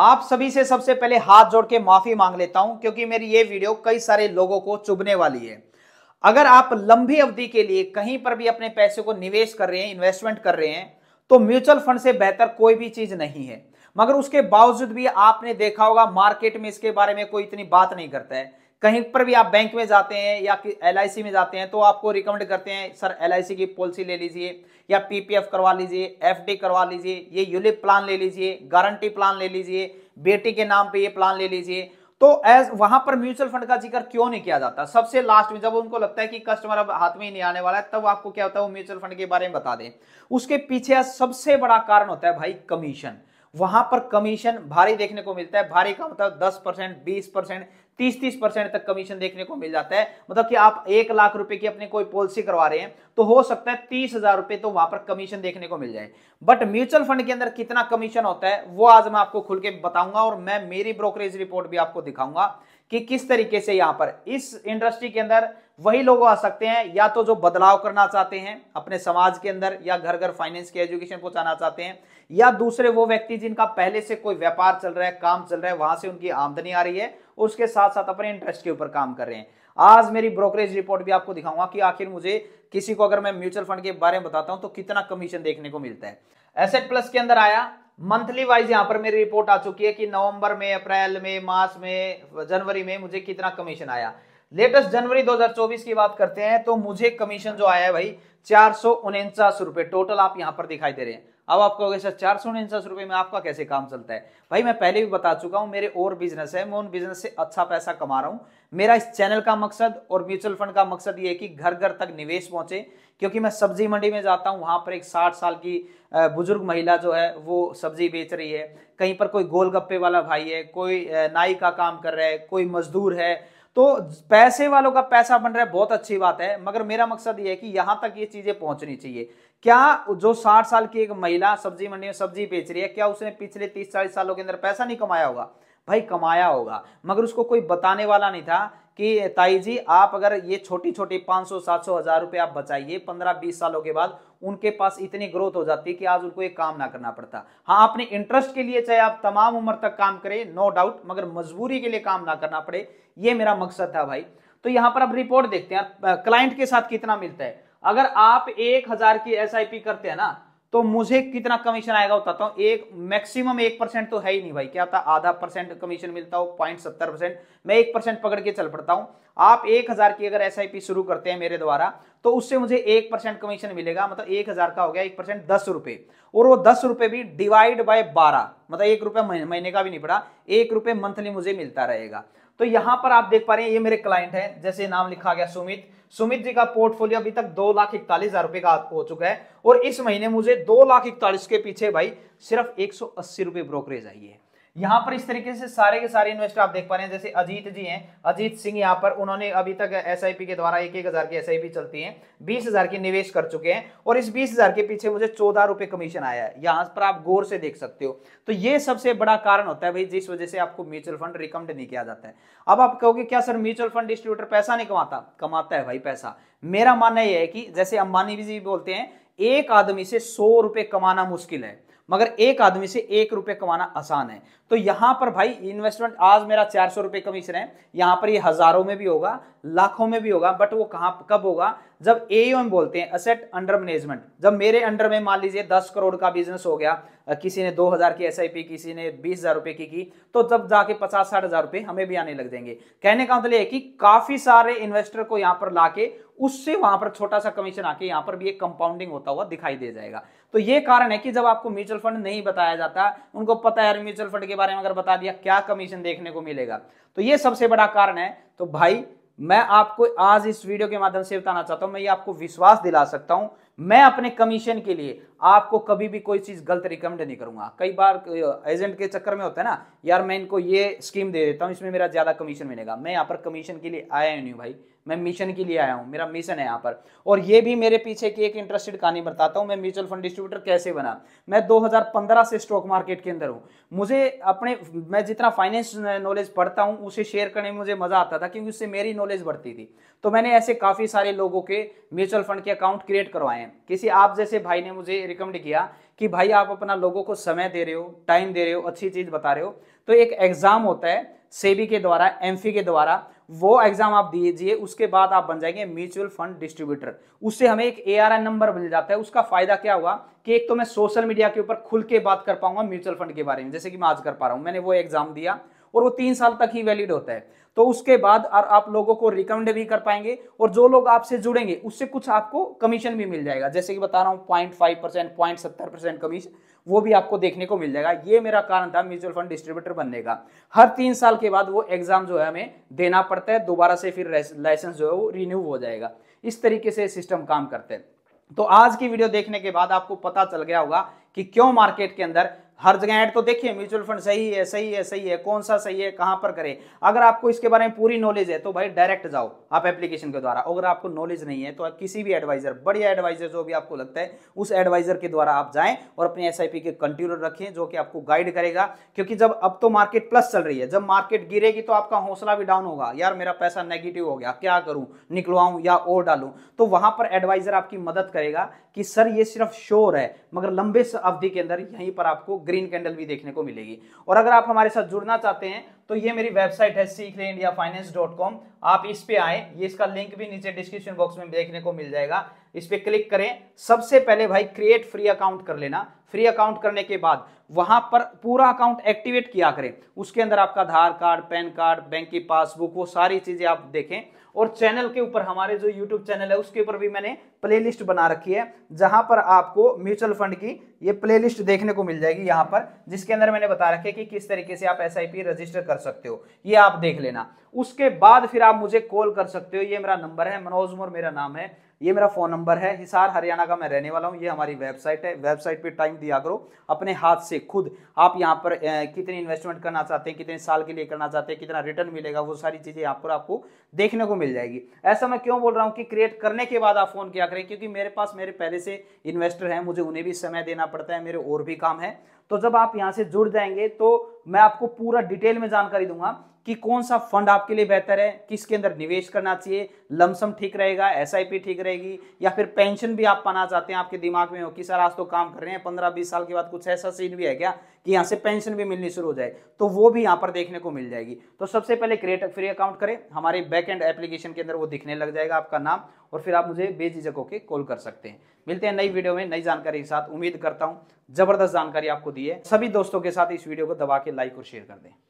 आप सभी से सबसे पहले हाथ जोड़ के माफी मांग लेता हूं क्योंकि मेरी ये वीडियो कई सारे लोगों को चुभने वाली है अगर आप लंबी अवधि के लिए कहीं पर भी अपने पैसे को निवेश कर रहे हैं इन्वेस्टमेंट कर रहे हैं तो म्यूचुअल फंड से बेहतर कोई भी चीज नहीं है मगर उसके बावजूद भी आपने देखा होगा मार्केट में इसके बारे में कोई इतनी बात नहीं करता है कहीं पर भी आप बैंक में जाते हैं या एल में जाते हैं तो आपको रिकमेंड करते हैं सर एल की पॉलिसी ले लीजिए या पीपीएफ करवा लीजिए एफडी करवा लीजिए ये यूलिप प्लान ले लीजिए गारंटी प्लान ले लीजिए बेटी के नाम पे ये प्लान ले लीजिए तो एज वहां पर म्यूचुअल फंड का जिक्र क्यों नहीं किया जाता सबसे लास्ट में जब उनको लगता है कि कस्टमर अब हाथ में ही नहीं आने वाला है तब आपको क्या होता है वो म्यूचुअल फंड के बारे में बता दें उसके पीछे सबसे बड़ा कारण होता है भाई कमीशन वहां पर कमीशन भारी देखने को मिलता है भारी का मतलब दस परसेंट बीस परसेंट तीस तीस परसेंट तक कमीशन देखने को मिल जाता है मतलब कि आप एक लाख रुपए की अपनी कोई पॉलिसी करवा रहे हैं तो हो सकता है तीस हजार रुपए तो वहां पर कमीशन देखने को मिल जाए बट म्यूचुअल फंड के अंदर कितना कमीशन होता है वो आज मैं आपको खुल के बताऊंगा और मैं मेरी ब्रोकरेज रिपोर्ट भी आपको दिखाऊंगा कि किस तरीके से यहां पर इस इंडस्ट्री के अंदर वही लोग आ सकते हैं या तो जो बदलाव करना चाहते हैं अपने समाज के अंदर या घर घर फाइनेंस की एजुकेशन पहुंचाना चाहते हैं या दूसरे वो व्यक्ति जिनका पहले से कोई व्यापार चल रहा है काम चल रहा है वहां से उनकी आमदनी आ रही है उसके साथ साथ अपने इंटरेस्ट के ऊपर काम कर रहे हैं आज मेरी ब्रोकरेज रिपोर्ट भी आपको दिखाऊंगा कि आखिर मुझे किसी को अगर मैं म्यूचुअल फंड के बारे में बताता हूं तो कितना कमीशन देखने को मिलता है एसेट प्लस के अंदर आया मंथली वाइज यहां पर मेरी रिपोर्ट आ चुकी है कि नवंबर में अप्रैल में मार्च में जनवरी में मुझे कितना कमीशन आया लेटेस्ट जनवरी 2024 की बात करते हैं तो मुझे कमीशन जो आया है भाई चार सौ रुपए टोटल आप यहां पर दिखाई दे रहे हैं अब आप कहोगे सर चार सौ उनचास रुपये में आपका कैसे काम चलता है भाई मैं पहले भी बता चुका हूँ मेरे और बिजनेस है मैं उन बिजनेस से अच्छा पैसा कमा रहा हूँ मेरा इस चैनल का मकसद और म्यूचुअल फंड का मकसद ये है कि घर घर तक निवेश पहुंचे क्योंकि मैं सब्जी मंडी में जाता हूँ वहाँ पर एक साठ साल की बुजुर्ग महिला जो है वो सब्जी बेच रही है कहीं पर कोई गोलगप्पे वाला भाई है कोई नाई का काम कर रहा है कोई मजदूर है तो पैसे वालों का पैसा बन रहा है बहुत अच्छी बात है मगर मेरा मकसद ये है कि यहाँ तक ये चीज़ें पहुँचनी चाहिए क्या जो साठ साल की एक महिला सब्जी मंडी में सब्जी बेच रही है क्या उसने पिछले तीस चालीस सालों के अंदर पैसा नहीं कमाया होगा भाई कमाया होगा मगर उसको कोई बताने वाला नहीं था कि ताई जी आप अगर ये छोटी छोटी 500 700 हजार रुपए आप बचाइए 15-20 सालों के बाद उनके पास इतनी ग्रोथ हो जाती है कि आज उनको ये काम ना करना पड़ता हाँ अपने इंटरेस्ट के लिए चाहे आप तमाम उम्र तक काम करें नो डाउट मगर मजबूरी के लिए काम ना करना पड़े ये मेरा मकसद था भाई तो यहाँ पर आप रिपोर्ट देखते हैं क्लाइंट के साथ कितना मिलता है अगर आप एक हजार की एस करते हैं ना तो मुझे कितना कमीशन आएगा बताता हूं एक मैक्सिमम एक परसेंट तो है ही नहीं भाई क्या था आधा परसेंट कमीशन मिलता हो पॉइंट सत्तर परसेंट मैं एक परसेंट पकड़ के चल पड़ता हूं आप एक हजार की अगर एस शुरू करते हैं मेरे द्वारा तो उससे मुझे एक परसेंट कमीशन मिलेगा मतलब एक हजार का हो गया एक परसेंट दस रुपए और वो दस रुपए भी डिवाइड बाय बारह मतलब एक रुपये महीने का भी नहीं पड़ा एक रुपए मंथली मुझे मिलता रहेगा तो यहां पर आप देख पा रहे हैं ये मेरे क्लाइंट हैं जैसे नाम लिखा गया सुमित सुमित जी का पोर्टफोलियो अभी तक दो लाख इकतालीस हजार रुपए का हो चुका है और इस महीने मुझे दो लाख इकतालीस के पीछे भाई सिर्फ एक सौ अस्सी रुपए ब्रोकरेज आई है यहाँ पर इस तरीके से सारे के सारे इन्वेस्टर आप देख पा रहे हैं जैसे अजीत जी हैं अजीत सिंह यहाँ पर उन्होंने अभी तक एस के द्वारा एक एक हजार की एस चलती है बीस हजार की निवेश कर चुके हैं और इस बीस हजार के पीछे मुझे चौदह रुपए कमीशन आया है यहाँ पर आप गौर से देख सकते हो तो ये सबसे बड़ा कारण होता है भाई जिस वजह से आपको म्यूचुअल फंड रिकमेंड नहीं किया जाता है अब आप कहोगे क्या सर म्यूचुअल फंड डिस्ट्रीब्यूटर पैसा नहीं कमाता कमाता है भाई पैसा मेरा मानना यह है कि जैसे अंबानी जी बोलते हैं एक आदमी से सौ रुपए कमाना मुश्किल है मगर एक आदमी से एक रुपये कमाना आसान है तो यहां पर भाई इन्वेस्टमेंट आज मेरा चार सौ रुपये कमीशन है यहां पर ये हज़ारों में भी होगा लाखों में भी होगा बट वो कहां कब होगा जब एम बोलते हैं असेट अंडर मैनेजमेंट जब मेरे अंडर में मान लीजिए दस करोड़ का बिजनेस हो गया किसी ने दो हज़ार की एस किसी ने बीस हज़ार रुपए की की तो जब जाके पचास साठ हज़ार रुपए हमें भी आने लग जाएंगे कहने का मतलब है कि काफ़ी सारे इन्वेस्टर को यहां पर लाके उससे वहां पर छोटा सा कमीशन आके यहां पर भी एक कंपाउंडिंग होता हुआ दिखाई दे जाएगा तो ये कारण है कि जब आपको म्यूचुअल फंड नहीं बताया जाता उनको पता है म्यूचुअल फंड के बारे में अगर बता दिया क्या कमीशन देखने को मिलेगा तो ये सबसे बड़ा कारण है तो भाई मैं आपको आज इस वीडियो के माध्यम से बताना चाहता हूं मैं ये आपको विश्वास दिला सकता हूं मैं अपने कमीशन के लिए आपको कभी भी कोई चीज गलत रिकमेंड नहीं करूंगा कई बार एजेंट के चक्कर में होता है ना यार मैं इनको ये स्कीम दे देता हूं इसमें मेरा ज्यादा कमीशन मिलेगा मैं यहां पर कमीशन के लिए आया नहीं हूं भाई मैं मिशन के लिए आया हूँ मेरा मिशन है यहाँ पर और ये भी मेरे पीछे की एक इंटरेस्टेड कहानी बताता हूँ मैं म्यूचुअल फंड डिस्ट्रीब्यूटर कैसे बना मैं 2015 से स्टॉक मार्केट के अंदर हूँ मुझे अपने मैं जितना फाइनेंस नॉलेज पढ़ता हूँ उसे शेयर करने में मुझे मज़ा आता था क्योंकि उससे मेरी नॉलेज बढ़ती थी तो मैंने ऐसे काफ़ी सारे लोगों के म्यूचुअल फंड के अकाउंट क्रिएट करवाए हैं किसी आप जैसे भाई ने मुझे रिकमेंड किया कि भाई आप अपना लोगों को समय दे रहे हो टाइम दे रहे हो अच्छी चीज़ बता रहे हो तो एक एग्ज़ाम होता है सेबी के द्वारा एमफी के द्वारा वो एग्जाम आप दीजिए उसके बाद आप बन जाएंगे म्यूचुअल फंड डिस्ट्रीब्यूटर उससे हमें एक ए नंबर मिल जाता है उसका फायदा क्या हुआ कि एक तो मैं सोशल मीडिया के ऊपर खुल के बात कर पाऊंगा म्यूचुअल फंड के बारे में जैसे कि मैं आज कर पा रहा हूं मैंने वो एग्जाम दिया और वो तीन साल तक ही वैलिड होता है तो उसके बाद और आप लोगों को रिकमेंड भी कर पाएंगे और जो लोग आपसे जुड़ेंगे उससे कुछ आपको कमीशन भी मिल जाएगा जैसे कि बता रहा हूँ पॉइंट फाइव परसेंट पॉइंट सत्तर परसेंट कमीशन वो भी आपको देखने को मिल जाएगा ये मेरा कारण था म्यूचुअल फंड डिस्ट्रीब्यूटर बनने का हर तीन साल के बाद वो एग्जाम जो है हमें देना पड़ता है दोबारा से फिर लाइसेंस जो है वो रिन्यू हो जाएगा इस तरीके से सिस्टम काम करते हैं तो आज की वीडियो देखने के बाद आपको पता चल गया होगा कि क्यों मार्केट के अंदर हर जगह ऐड तो देखिए म्यूचुअल फंड सही है सही है सही है कौन सा सही है कहाँ पर करें अगर आपको इसके बारे में पूरी नॉलेज है तो भाई डायरेक्ट जाओ आप एप्लीकेशन के द्वारा अगर आपको नॉलेज नहीं है तो आप किसी भी एडवाइजर बढ़िया एडवाइजर जो भी आपको लगता है उस एडवाइजर के द्वारा आप जाएं और अपने एस के कंट्रोलर रखें जो कि आपको गाइड करेगा क्योंकि जब अब तो मार्केट प्लस चल रही है जब मार्केट गिरेगी तो आपका हौसला भी डाउन होगा यार मेरा पैसा नेगेटिव हो गया क्या करूं निकलवाऊं या और डालू तो वहां पर एडवाइजर आपकी मदद करेगा कि सर ये सिर्फ शोर है मगर लंबे अवधि के अंदर यहीं पर आपको ग्रीन कैंडल भी देखने को मिलेगी और अगर आप हमारे साथ जुड़ना चाहते हैं तो ये मेरी वेबसाइट है सीख इंडिया फाइनेंस डॉट कॉम आप इस पे आए ये इसका लिंक भी नीचे डिस्क्रिप्शन बॉक्स में देखने को मिल जाएगा इस पर क्लिक करें सबसे पहले भाई क्रिएट फ्री अकाउंट कर लेना फ्री अकाउंट करने के बाद वहां पर पूरा अकाउंट एक्टिवेट किया करें उसके अंदर आपका Aadhaar card pan card bank की पासबुक वो सारी चीजें आप देखें और चैनल के ऊपर हमारे जो यूट्यूब चैनल है उसके ऊपर भी मैंने प्लेलिस्ट बना रखी है जहां पर आपको म्यूचुअल फंड की ये प्लेलिस्ट देखने को मिल जाएगी यहाँ पर जिसके अंदर मैंने बता रखे कि किस तरीके से आप एस रजिस्टर कर सकते हो ये आप देख लेना उसके बाद फिर आप मुझे कॉल कर सकते हो ये मेरा नंबर है मनोज मोर मेरा नाम है ये मेरा फ़ोन नंबर है हिसार हरियाणा का मैं रहने वाला हूँ ये हमारी वेबसाइट है वेबसाइट पे टाइम दिया करो अपने हाथ से खुद आप यहाँ पर कितनी इन्वेस्टमेंट करना चाहते हैं कितने साल के लिए करना चाहते हैं कितना रिटर्न मिलेगा वो सारी चीज़ें यहाँ पर आपको देखने को मिल जाएगी ऐसा मैं क्यों बोल रहा हूँ कि क्रिएट करने के बाद आप फ़ोन किया करें क्योंकि मेरे पास मेरे पहले से इन्वेस्टर हैं मुझे उन्हें भी समय देना पड़ता है मेरे और भी काम है तो जब आप यहाँ से जुड़ जाएंगे तो मैं आपको पूरा डिटेल में जानकारी दूंगा कि कौन सा फंड आपके लिए बेहतर है किसके अंदर निवेश करना चाहिए लमसम ठीक रहेगा एस ठीक रहेगी या फिर पेंशन भी आप पाना चाहते हैं आपके दिमाग में हो कि सर आज तो काम कर रहे हैं पंद्रह बीस साल के बाद कुछ ऐसा सीन भी है क्या कि यहाँ से पेंशन भी मिलनी शुरू हो जाए तो वो भी यहाँ पर देखने को मिल जाएगी तो सबसे पहले क्रिएट फ्री अकाउंट करें हमारे बैक एंड एप्लीकेशन के अंदर वो दिखने लग जाएगा आपका नाम और फिर आप मुझे बेझिझक होकर कॉल कर सकते हैं मिलते हैं नई वीडियो में नई जानकारी के साथ उम्मीद करता हूँ जबरदस्त जानकारी आपको दी है सभी दोस्तों के साथ इस वीडियो को दबा के लाइक और शेयर कर दें